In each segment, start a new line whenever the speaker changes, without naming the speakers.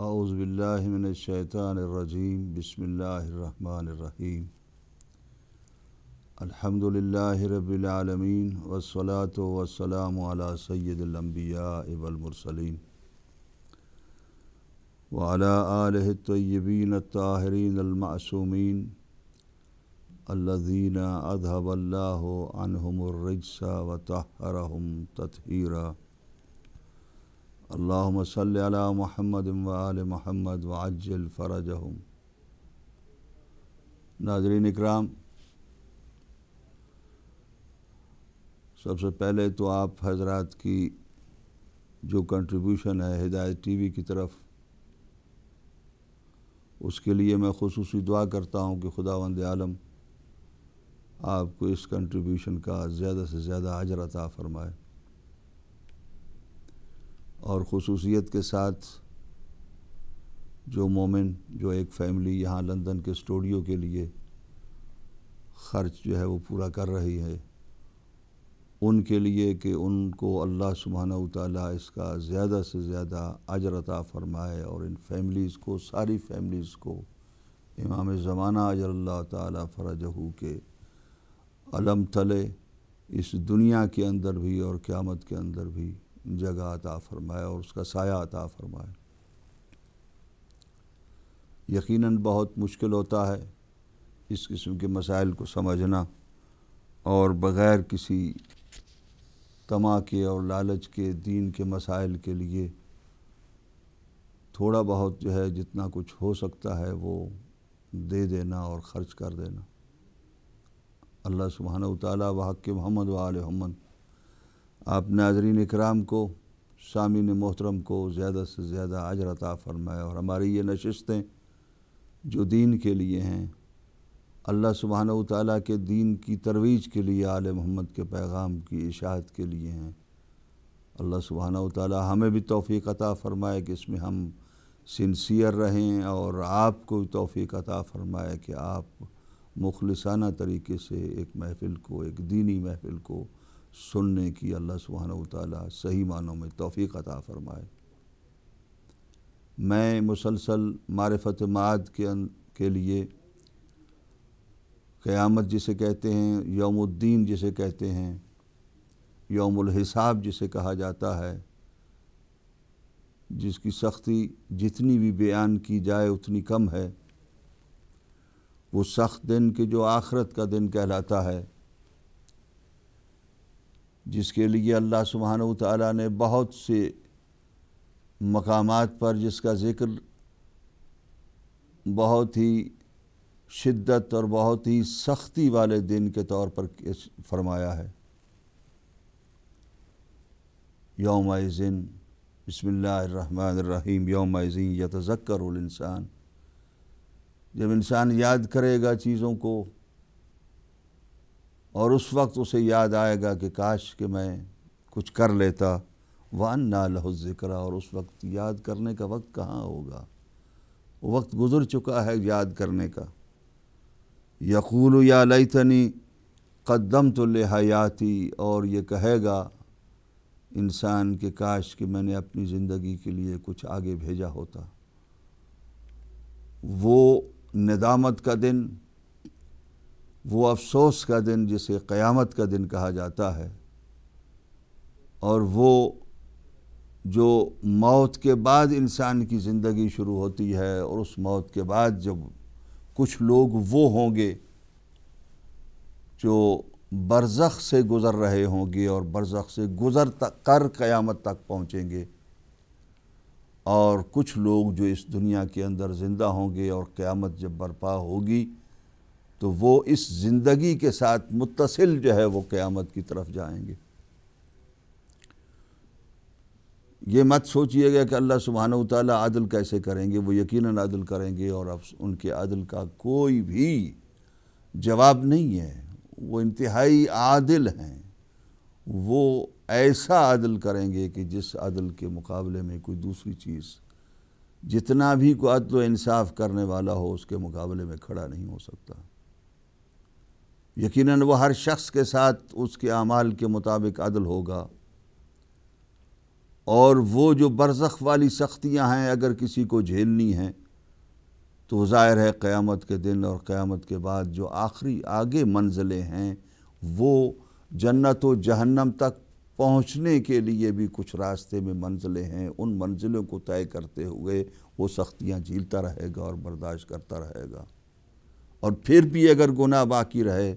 اعوذ باللہ من الشیطان الرجیم بسم اللہ الرحمن الرحیم الحمد للہ رب العالمین والصلاة والسلام علیہٰ سید الانبیاء والمرسلین وعلى آلہ الطیبین الطاہرین المعصومین الذین اذهب اللہ عنہم الرجس وطہرہم تطہیرہ اللہ علی محمد و آل محمد و عجل فرجہم ناظرین اکرام سب سے پہلے تو آپ حضرات کی جو کنٹریبیوشن ہے ہدایت ٹی وی کی طرف اس کے لیے میں خصوصی دعا کرتا ہوں کہ خدا وند عالم آپ کو اس کنٹریبیوشن کا زیادہ سے زیادہ عطا فرمائے اور خصوصیت کے ساتھ جو مومن جو ایک فیملی یہاں لندن کے اسٹوڈیو کے لیے خرچ جو ہے وہ پورا کر رہی ہے ان کے لیے کہ ان کو اللہ سبحانہ و تعالیٰ اس کا زیادہ سے زیادہ عطا فرمائے اور ان فیملیز کو ساری فیملیز کو امام زمانہ اجر اللہ تعالیٰ فرجہو کے علم تلے اس دنیا کے اندر بھی اور قیامت کے اندر بھی جگہ عطا فرمائے اور اس کا سایہ عطا فرمائے یقیناً بہت مشکل ہوتا ہے اس قسم کے مسائل کو سمجھنا اور بغیر کسی تما کے اور لالچ کے دین کے مسائل کے لیے تھوڑا بہت جو ہے جتنا کچھ ہو سکتا ہے وہ دے دینا اور خرچ کر دینا اللہ سبحانہ تعالیٰ واحم محمد محمد آپ ناظرین اکرام کو سامین محترم کو زیادہ سے زیادہ عجر عطا فرمائے اور ہماری یہ نشستیں جو دین کے لیے ہیں اللہ سبحانہ وتعالی کے دین کی ترویج کے لیے آل محمد کے پیغام کی اشاعت کے لیے ہیں اللہ سبحانہ وتعالی ہمیں بھی توفیق عطا فرمائے کہ اس میں ہم سنسیئر رہیں اور آپ کو بھی توفیق عطا فرمائے کہ آپ مخلصانہ طریقے سے ایک محفل کو ایک دینی محفل کو سننے کی اللہ سبحانہ و تعالیٰ صحیح معنوں میں توفیق عطا فرمائے میں مسلسل معرفت معاد کے کے لیے قیامت جسے کہتے ہیں یوم الدین جسے کہتے ہیں یوم الحساب جسے کہا جاتا ہے جس کی سختی جتنی بھی بیان کی جائے اتنی کم ہے وہ سخت دن کے جو آخرت کا دن کہلاتا ہے جس کے لیے اللہ سبحانہ وتعالی نے بہت سے مقامات پر جس کا ذکر بہت ہی شدت اور بہت ہی سختی والے دن کے طور پر فرمایا ہے یوم ذن بسم اللہ الرحمن الرحیم یوم ایزن یتذکر الانسان جب انسان یاد کرے گا چیزوں کو اور اس وقت اسے یاد آئے گا کہ کاش کہ میں کچھ کر لیتا وَأَنَّا لَهُ ذکر اور اس وقت یاد کرنے کا وقت کہاں ہوگا وقت گزر چکا ہے یاد کرنے کا یقول یا لَيْتَنِي قَدَّمْتُ قدم تو اور یہ کہے گا انسان کے کاش کہ میں نے اپنی زندگی کے لیے کچھ آگے بھیجا ہوتا وہ ندامت کا دن وہ افسوس کا دن جسے قیامت کا دن کہا جاتا ہے اور وہ جو موت کے بعد انسان کی زندگی شروع ہوتی ہے اور اس موت کے بعد جب کچھ لوگ وہ ہوں گے جو برزخ سے گزر رہے ہوں گے اور برزخ سے گزر تک قیامت تک پہنچیں گے اور کچھ لوگ جو اس دنیا کے اندر زندہ ہوں گے اور قیامت جب برپا ہوگی تو وہ اس زندگی کے ساتھ متصل جو ہے وہ قیامت کی طرف جائیں گے یہ مت سوچئے گا کہ اللہ سبحانہ و تعالیٰ کیسے کریں گے وہ یقیناً عادل کریں گے اور ان کے عادل کا کوئی بھی جواب نہیں ہے وہ انتہائی عادل ہیں وہ ایسا عادل کریں گے کہ جس عادل کے مقابلے میں کوئی دوسری چیز جتنا بھی کوئی عدل و انصاف کرنے والا ہو اس کے مقابلے میں کھڑا نہیں ہو سکتا یقیناً وہ ہر شخص کے ساتھ اس کے اعمال کے مطابق عدل ہوگا اور وہ جو برزخ والی سختیاں ہیں اگر کسی کو جھیلنی ہیں تو ظاہر ہے قیامت کے دن اور قیامت کے بعد جو آخری آگے منزلیں ہیں وہ جنت و جہنم تک پہنچنے کے لیے بھی کچھ راستے میں منزلیں ہیں ان منزلوں کو طے کرتے ہوئے وہ سختیاں جھیلتا رہے گا اور برداشت کرتا رہے گا اور پھر بھی اگر گناہ باقی رہے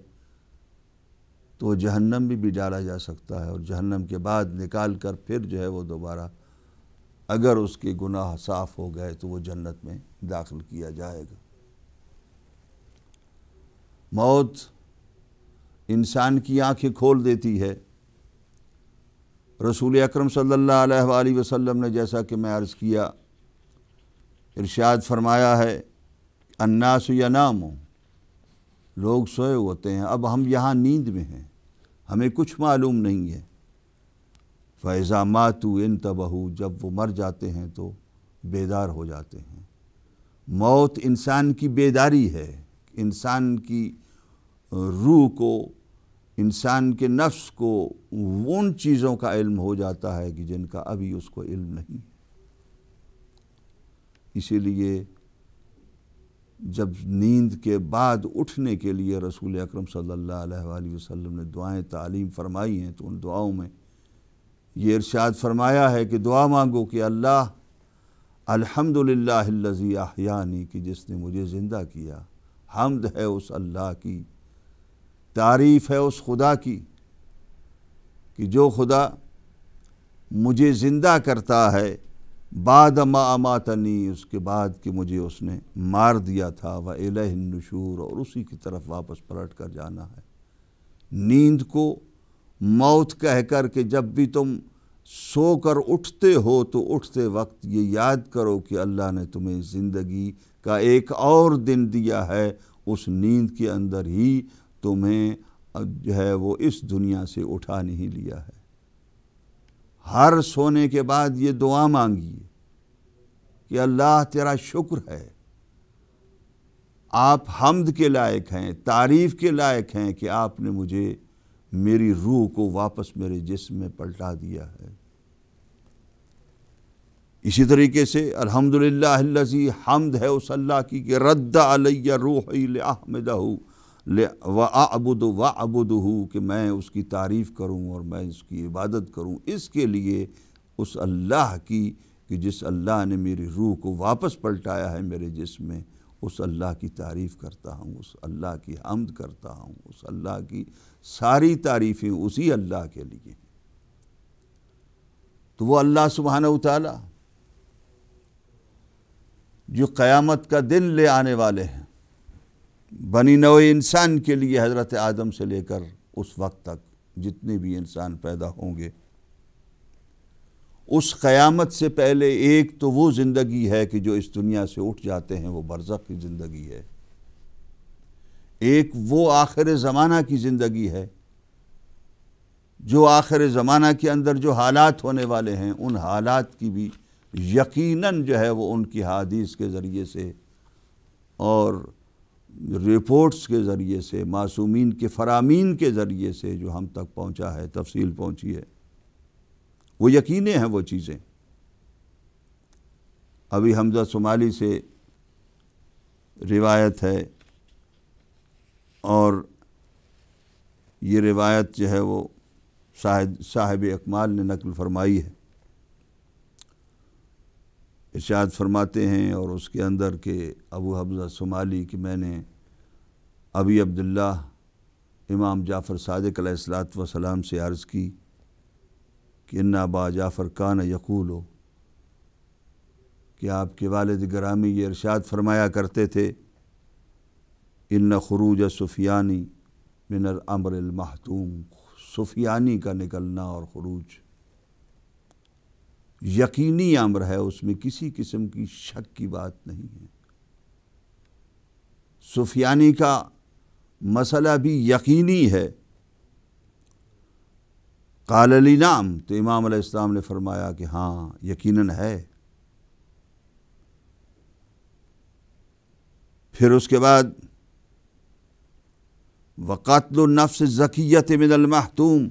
تو جہنم بھی بھی ڈالا جا سکتا ہے اور جہنم کے بعد نکال کر پھر جو ہے وہ دوبارہ اگر اس کے گناہ صاف ہو گئے تو وہ جنت میں داخل کیا جائے گا موت انسان کی آنکھیں کھول دیتی ہے رسول اکرم صلی اللہ علیہ وآلہ وسلم نے جیسا کہ میں عرض کیا ارشاد فرمایا ہے اناس یا نام لوگ سوئے ہوتے ہیں اب ہم یہاں نیند میں ہیں ہمیں کچھ معلوم نہیں ہے فیضا ماتو ان تبہ جب وہ مر جاتے ہیں تو بیدار ہو جاتے ہیں موت انسان کی بیداری ہے انسان کی روح کو انسان کے نفس کو ان چیزوں کا علم ہو جاتا ہے کہ جن کا ابھی اس کو علم نہیں اسی لیے جب نیند کے بعد اٹھنے کے لیے رسول اکرم صلی اللہ علیہ وآلہ وسلم نے دعائیں تعلیم فرمائی ہیں تو ان دعاؤں میں یہ ارشاد فرمایا ہے کہ دعا مانگو کہ اللہ الحمد للہ احیانی کہ جس نے مجھے زندہ کیا حمد ہے اس اللہ کی تعریف ہے اس خدا کی کہ جو خدا مجھے زندہ کرتا ہے بعد ما اماتنی اس کے بعد کہ مجھے اس نے مار دیا تھا وہ الہ اور اسی کی طرف واپس پلٹ کر جانا ہے نیند کو موت کہہ کر کہ جب بھی تم سو کر اٹھتے ہو تو اٹھتے وقت یہ یاد کرو کہ اللہ نے تمہیں زندگی کا ایک اور دن دیا ہے اس نیند کے اندر ہی تمہیں جو ہے وہ اس دنیا سے اٹھا نہیں لیا ہے ہر سونے کے بعد یہ دعا مانگی کہ اللہ تیرا شکر ہے آپ حمد کے لائق ہیں تعریف کے لائق ہیں کہ آپ نے مجھے میری روح کو واپس میرے جسم میں پلٹا دیا ہے اسی طریقے سے الحمد للہ الزیح حمد ہے اس اللہ کی کہ رد علیہ روح لے وا کہ میں اس کی تعریف کروں اور میں اس کی عبادت کروں اس کے لیے اس اللہ کی کہ جس اللہ نے میری روح کو واپس پلٹایا ہے میرے جسم میں اس اللہ کی تعریف کرتا ہوں اس اللہ کی حمد کرتا ہوں اس اللہ کی ساری تعریفیں اسی اللہ کے لیے تو وہ اللہ سبحانہ وتعالی جو قیامت کا دن لے آنے والے ہیں بنی نو انسان کے لیے حضرت آدم سے لے کر اس وقت تک جتنے بھی انسان پیدا ہوں گے اس قیامت سے پہلے ایک تو وہ زندگی ہے کہ جو اس دنیا سے اٹھ جاتے ہیں وہ برزق کی زندگی ہے ایک وہ آخر زمانہ کی زندگی ہے جو آخر زمانہ کے اندر جو حالات ہونے والے ہیں ان حالات کی بھی یقیناً جو ہے وہ ان کی حادیث کے ذریعے سے اور رپورٹس کے ذریعے سے معصومین کے فرامین کے ذریعے سے جو ہم تک پہنچا ہے تفصیل پہنچی ہے وہ یقینیں ہیں وہ چیزیں ابھی حمزہ سمالی سے روایت ہے اور یہ روایت جو ہے وہ صاحب صاحب اکمال نے نقل فرمائی ہے ارشاد فرماتے ہیں اور اس کے اندر کہ ابو حفظہ سمالی کہ میں نے ابی عبداللہ امام جعفر صادق علیہ السلام وسلام سے عرض کی کہ انہا با جعفر کان یقول ہو کہ آپ کے والد گرامی یہ ارشاد فرمایا کرتے تھے ان خروج سفیانی من الامر المحتوم سفیانی کا نکلنا اور خروج یقینی امر ہے اس میں کسی قسم کی شک کی بات نہیں ہے سفیانی کا مسئلہ بھی یقینی ہے قال علی نام تو امام علیہ السلام نے فرمایا کہ ہاں یقیناً ہے پھر اس کے بعد وقاتل النفس ذکیت من المحتوم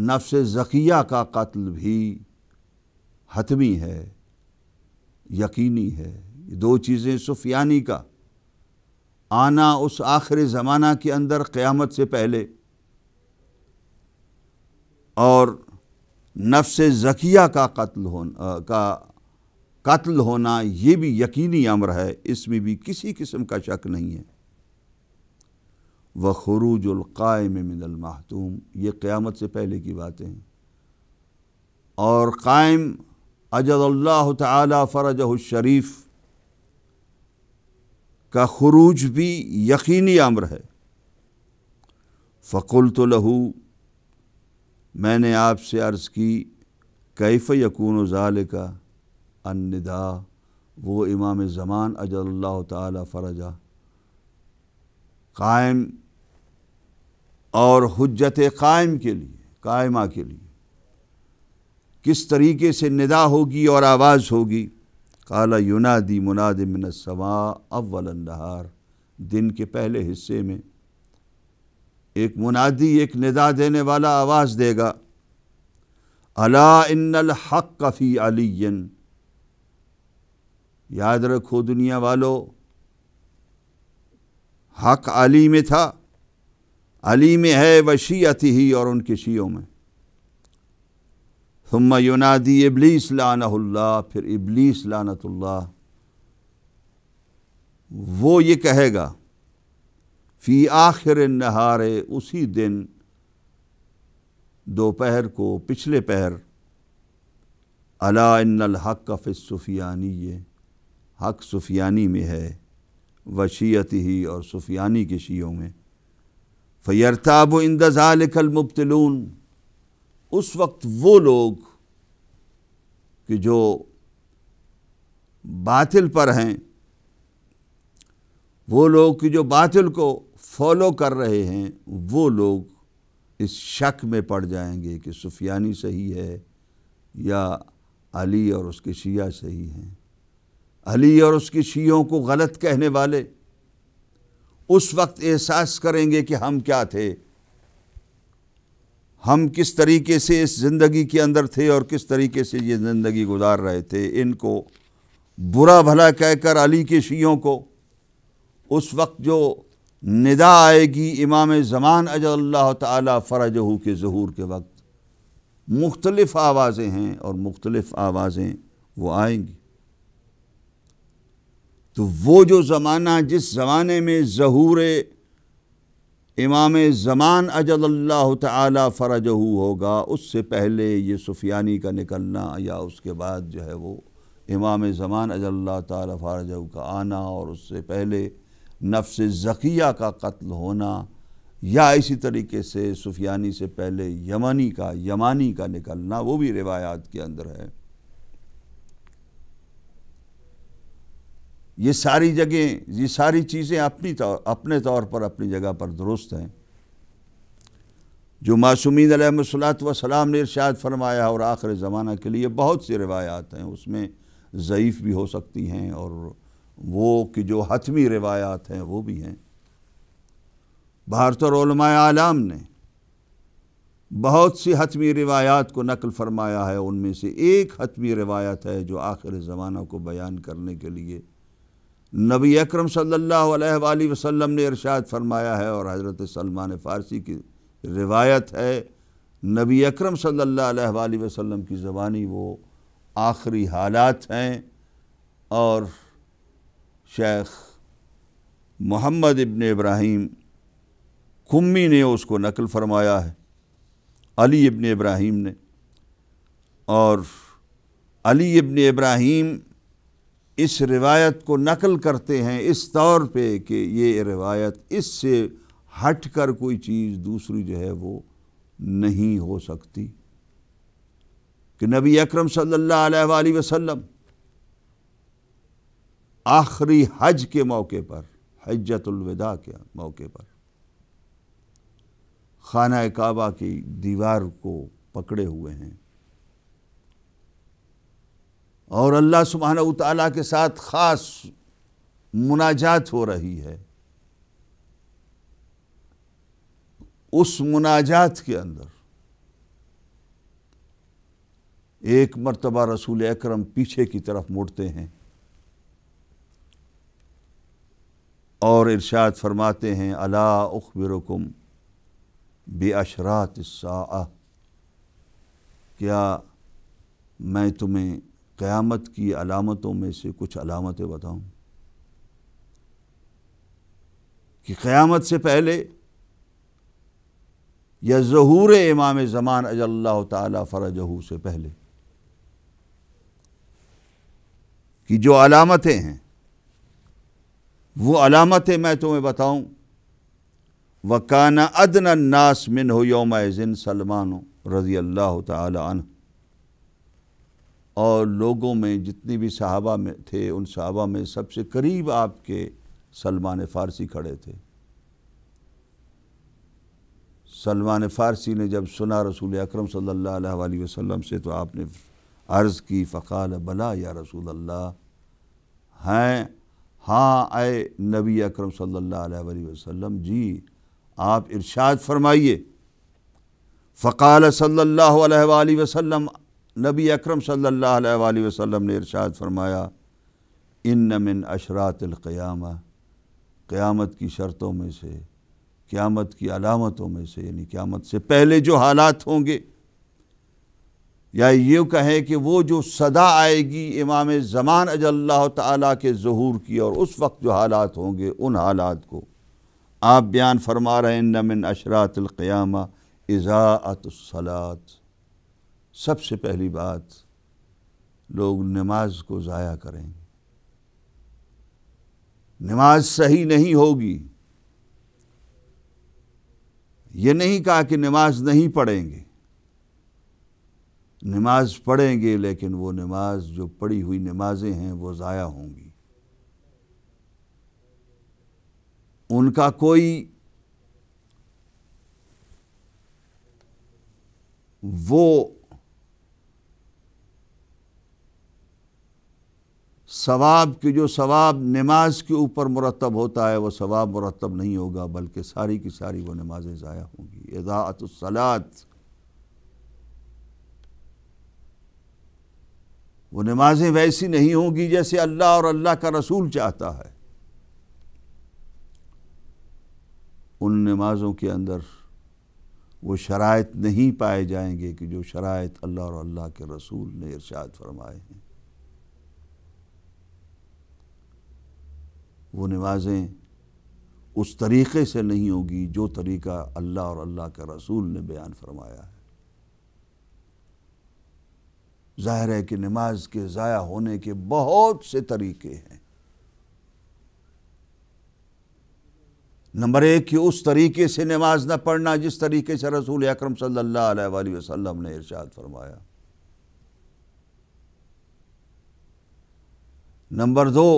نفس ذقیہ کا قتل بھی حتمی ہے یقینی ہے دو چیزیں سفیانی کا آنا اس آخر زمانہ کے اندر قیامت سے پہلے اور نفس زکیہ کا قتل ہونا کا قتل ہونا یہ بھی یقینی امر ہے اس میں بھی کسی قسم کا شک نہیں ہے وہ خروج القائم من المحتوم یہ قیامت سے پہلے کی باتیں ہیں اور قائم اجد اللہ تعالی فرج الشریف کا خروج بھی یقینی عمر ہے فقل تو لہو میں نے آپ سے عرض کی کیف یقون و ظال کا اندا وہ امام زمان اجد اللہ تعالی فرجہ قائم اور حجت قائم کے لیے قائمہ کے لیے کس طریقے سے ندا ہوگی اور آواز ہوگی کالا یونادی مناد من السماء اول النہار دن کے پہلے حصے میں ایک منادی ایک ندا دینے والا آواز دے گا الا ان الحق فی علی یاد رکھو دنیا والو حق علی میں تھا علی میں ہے وشیعت ہی اور ان کے شیعوں میں ثم ینادی ابلیس لعنہ اللہ پھر ابلیس لعنت اللہ وہ یہ کہے گا فی آخر النہار اسی دن دوپہر کو پچھلے پہر علا ان الحق فی السفیانی یہ حق سفیانی میں ہے وشیعتی ہی اور سفیانی کے شیعوں میں فَيَرْتَابُ اب ذَلِكَ الْمُبْتِلُونَ اس وقت وہ لوگ کہ جو باطل پر ہیں وہ لوگ کہ جو باطل کو فالو کر رہے ہیں وہ لوگ اس شک میں پڑ جائیں گے کہ سفیانی صحیح ہے یا علی اور اس کے شیعہ صحیح ہیں علی اور اس کے شیعوں کو غلط کہنے والے اس وقت احساس کریں گے کہ ہم کیا تھے ہم کس طریقے سے اس زندگی کے اندر تھے اور کس طریقے سے یہ زندگی گزار رہے تھے ان کو برا بھلا کہہ کر علی کے شیعوں کو اس وقت جو ندا آئے گی امام زمان اج اللہ تعالیٰ فرجہو کے ظہور کے وقت مختلف آوازیں ہیں اور مختلف آوازیں وہ آئیں گی تو وہ جو زمانہ جس زمانے میں ظہور امام زمان اجل اللہ تعالی فرجہ ہوگا اس سے پہلے یہ سفیانی کا نکلنا یا اس کے بعد جو ہے وہ امام زمان اجل اللہ تعالی فرجہ کا آنا اور اس سے پہلے نفس زقیہ کا قتل ہونا یا اسی طریقے سے سفیانی سے پہلے یمنی کا یمانی کا نکلنا وہ بھی روایات کے اندر ہے یہ ساری جگہیں یہ ساری چیزیں اپنی طور اپنے طور پر اپنی جگہ پر درست ہیں جو معصومین علیہ السلام وسلام نے ارشاد فرمایا اور آخر زمانہ کے لیے بہت سی روایات ہیں اس میں ضعیف بھی ہو سکتی ہیں اور وہ کہ جو حتمی روایات ہیں وہ بھی ہیں بھارت اور علماء عالم نے بہت سی حتمی روایات کو نقل فرمایا ہے ان میں سے ایک حتمی روایات ہے جو آخر زمانہ کو بیان کرنے کے لیے نبی اکرم صلی اللہ علیہ وآلہ وسلم نے ارشاد فرمایا ہے اور حضرت سلمان فارسی کی روایت ہے نبی اکرم صلی اللہ علیہ وآلہ وسلم کی زبانی وہ آخری حالات ہیں اور شیخ محمد ابن ابراہیم کمی نے اس کو نقل فرمایا ہے علی ابن ابراہیم نے اور علی ابن ابراہیم اس روایت کو نقل کرتے ہیں اس طور پہ کہ یہ روایت اس سے ہٹ کر کوئی چیز دوسری جو ہے وہ نہیں ہو سکتی کہ نبی اکرم صلی اللہ علیہ وآلہ وسلم آخری حج کے موقع پر حجت الوداع کے موقع پر خانہ کعبہ کی دیوار کو پکڑے ہوئے ہیں اور اللہ سبحانہ و تعالیٰ کے ساتھ خاص مناجات ہو رہی ہے اس مناجات کے اندر ایک مرتبہ رسول اکرم پیچھے کی طرف مڑتے ہیں اور ارشاد فرماتے ہیں الا اخبرکم بی بے اشرات کیا میں تمہیں قیامت کی علامتوں میں سے کچھ علامتیں بتاؤں کہ قیامت سے پہلے یا ظہور امام زمان اج اللہ تعالیٰ فرجہ سے پہلے کہ جو علامتیں ہیں وہ علامتیں میں تمہیں بتاؤں وکانا ادن من ہو یوم سلمان رضی اللہ تعالی عنہ اور لوگوں میں جتنی بھی صحابہ میں تھے ان صحابہ میں سب سے قریب آپ کے سلمان فارسی کھڑے تھے سلمان فارسی نے جب سنا رسول اکرم صلی اللہ علیہ وآلہ وسلم سے تو آپ نے عرض کی فقال بلا یا رسول اللہ ہیں ہاں اے نبی اکرم صلی اللہ علیہ وآلہ وسلم جی آپ ارشاد فرمائیے فقال صلی اللہ علیہ وآلہ وسلم نبی اکرم صلی اللہ علیہ وآلہ وسلم نے ارشاد فرمایا ان من اشرات القیامہ قیامت کی شرطوں میں سے قیامت کی علامتوں میں سے یعنی قیامت سے پہلے جو حالات ہوں گے یا یہ کہیں کہ وہ جو صدا آئے گی امام زمان اج اللہ تعالیٰ کے ظہور کی اور اس وقت جو حالات ہوں گے ان حالات کو آپ بیان فرما رہے ہیں ان نمن اشرات القیامہ اضاعت الصلاۃ سب سے پہلی بات لوگ نماز کو ضائع کریں گے نماز صحیح نہیں ہوگی یہ نہیں کہا کہ نماز نہیں پڑھیں گے نماز پڑھیں گے لیکن وہ نماز جو پڑھی ہوئی نمازیں ہیں وہ ضائع ہوں گی ان کا کوئی وہ ثواب کی جو ثواب نماز کے اوپر مرتب ہوتا ہے وہ ثواب مرتب نہیں ہوگا بلکہ ساری کی ساری وہ نمازیں ضائع ہوں گی اضاعت وہ نمازیں ویسی نہیں ہوں گی جیسے اللہ اور اللہ کا رسول چاہتا ہے ان نمازوں کے اندر وہ شرائط نہیں پائے جائیں گے کہ جو شرائط اللہ اور اللہ کے رسول نے ارشاد فرمائے ہیں وہ نمازیں اس طریقے سے نہیں ہوگی جو طریقہ اللہ اور اللہ کے رسول نے بیان فرمایا ہے ظاہر ہے کہ نماز کے ضائع ہونے کے بہت سے طریقے ہیں نمبر ایک کہ اس طریقے سے نماز نہ پڑھنا جس طریقے سے رسول اکرم صلی اللہ علیہ وآلہ وسلم نے ارشاد فرمایا نمبر دو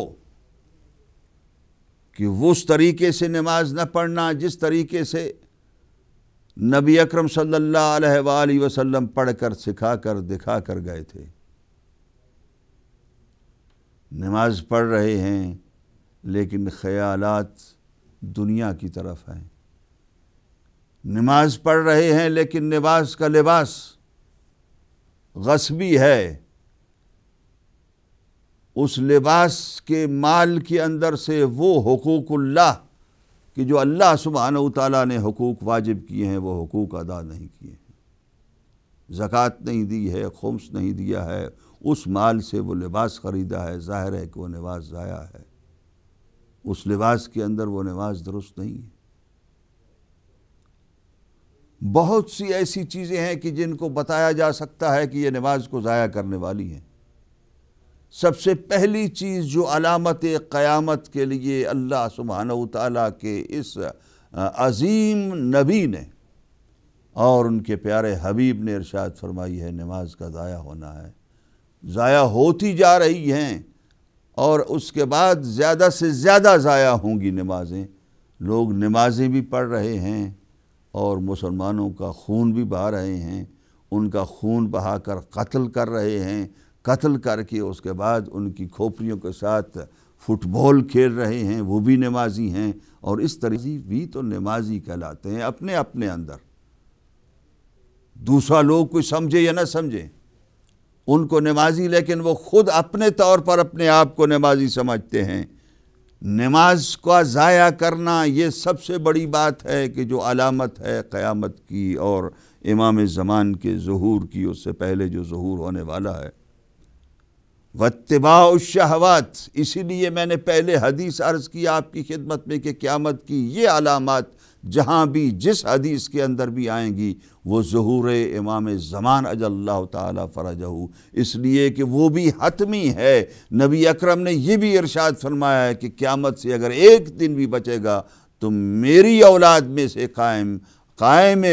کہ اس طریقے سے نماز نہ پڑھنا جس طریقے سے نبی اکرم صلی اللہ علیہ وآلہ وسلم پڑھ کر سکھا کر دکھا کر گئے تھے نماز پڑھ رہے ہیں لیکن خیالات دنیا کی طرف ہیں نماز پڑھ رہے ہیں لیکن نماز کا لباس غصبی ہے اس لباس کے مال کے اندر سے وہ حقوق اللہ کہ جو اللہ سبحانہ و تعالیٰ نے حقوق واجب کیے ہیں وہ حقوق ادا نہیں کیے ہیں زکوٰۃ نہیں دی ہے خمس نہیں دیا ہے اس مال سے وہ لباس خریدا ہے ظاہر ہے کہ وہ نماز ضائع ہے اس لباس کے اندر وہ نماز درست نہیں ہے بہت سی ایسی چیزیں ہیں کہ جن کو بتایا جا سکتا ہے کہ یہ نماز کو ضائع کرنے والی ہیں سب سے پہلی چیز جو علامت قیامت کے لیے اللہ سبحانہ وتعالی کے اس عظیم نبی نے اور ان کے پیارے حبیب نے ارشاد فرمائی ہے نماز کا ضائع ہونا ہے ضائع ہوتی جا رہی ہیں اور اس کے بعد زیادہ سے زیادہ ضائع ہوں گی نمازیں لوگ نمازیں بھی پڑھ رہے ہیں اور مسلمانوں کا خون بھی بہا رہے ہیں ان کا خون بہا کر قتل کر رہے ہیں قتل کر کے اس کے بعد ان کی کھوپریوں کے ساتھ فٹ بال کھیل رہے ہیں وہ بھی نمازی ہیں اور اس طرح بھی تو نمازی کہلاتے ہیں اپنے اپنے اندر دوسرا لوگ کوئی سمجھے یا نہ سمجھے ان کو نمازی لیکن وہ خود اپنے طور پر اپنے آپ کو نمازی سمجھتے ہیں نماز کو ضائع کرنا یہ سب سے بڑی بات ہے کہ جو علامت ہے قیامت کی اور امام زمان کے ظہور کی اس سے پہلے جو ظہور ہونے والا ہے و الشہوات اسی لیے میں نے پہلے حدیث عرض کی آپ کی خدمت میں کہ قیامت کی یہ علامات جہاں بھی جس حدیث کے اندر بھی آئیں گی وہ ظہور امام زمان اج اللہ تعالیٰ فرجہ اس لیے کہ وہ بھی حتمی ہے نبی اکرم نے یہ بھی ارشاد فرمایا ہے کہ قیامت سے اگر ایک دن بھی بچے گا تو میری اولاد میں سے قائم قائم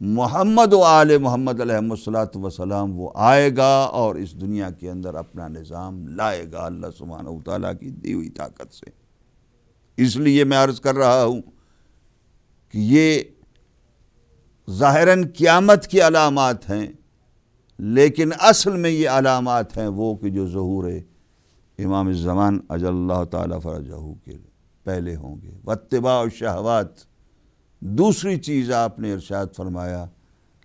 محمد و آل محمد علیہ السلام وہ آئے گا اور اس دنیا کے اندر اپنا نظام لائے گا اللہ سبحانہ وتعالی تعالیٰ کی دی ہوئی طاقت سے اس لیے میں عرض کر رہا ہوں کہ یہ ظاہراً قیامت کی علامات ہیں لیکن اصل میں یہ علامات ہیں وہ کہ جو ظہور ہے امام زمان اللہ تعالیٰ فرجہو کے پہلے ہوں گے وتباء و شہوات دوسری چیز آپ نے ارشاد فرمایا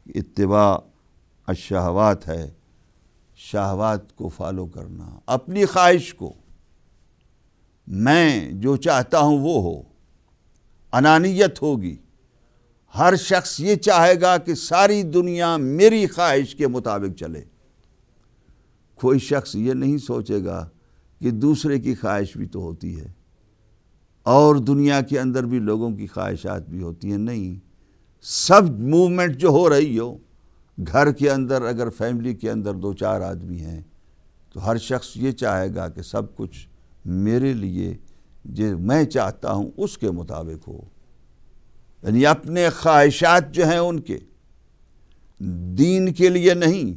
کہ اتباع الشہوات ہے شہوات کو فالو کرنا اپنی خواہش کو میں جو چاہتا ہوں وہ ہو انانیت ہوگی ہر شخص یہ چاہے گا کہ ساری دنیا میری خواہش کے مطابق چلے کوئی شخص یہ نہیں سوچے گا کہ دوسرے کی خواہش بھی تو ہوتی ہے اور دنیا کے اندر بھی لوگوں کی خواہشات بھی ہوتی ہیں نہیں سب موومنٹ جو ہو رہی ہو گھر کے اندر اگر فیملی کے اندر دو چار آدمی ہیں تو ہر شخص یہ چاہے گا کہ سب کچھ میرے لیے جو میں چاہتا ہوں اس کے مطابق ہو یعنی اپنے خواہشات جو ہیں ان کے دین کے لیے نہیں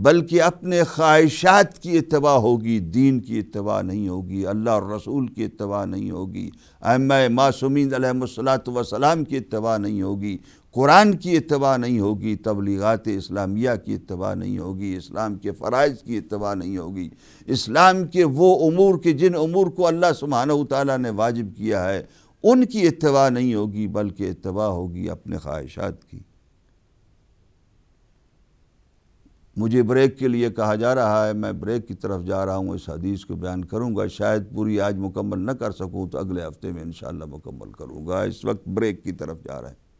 بلکہ اپنے خواہشات کی اتباع ہوگی دین کی اتباع نہیں ہوگی اللہ اور رسول کی اتباع نہیں ہوگی احمد معصومین علیہ السلاۃ وسلام کی اتباع نہیں ہوگی قرآن کی اتباع نہیں ہوگی تبلیغات اسلامیہ کی اتباع نہیں ہوگی اسلام کے فرائض کی اتباع نہیں ہوگی اسلام کے وہ امور کے جن امور کو اللہ سبحانہ وتعالی تعالیٰ نے واجب کیا ہے ان کی اتباع نہیں ہوگی بلکہ اتباع ہوگی اپنے خواہشات کی مجھے بریک کے لیے کہا جا رہا ہے میں بریک کی طرف جا رہا ہوں اس حدیث کو بیان کروں گا شاید پوری آج مکمل نہ کر سکوں تو اگلے ہفتے میں انشاءاللہ مکمل کروں گا اس وقت بریک کی طرف جا رہے ہیں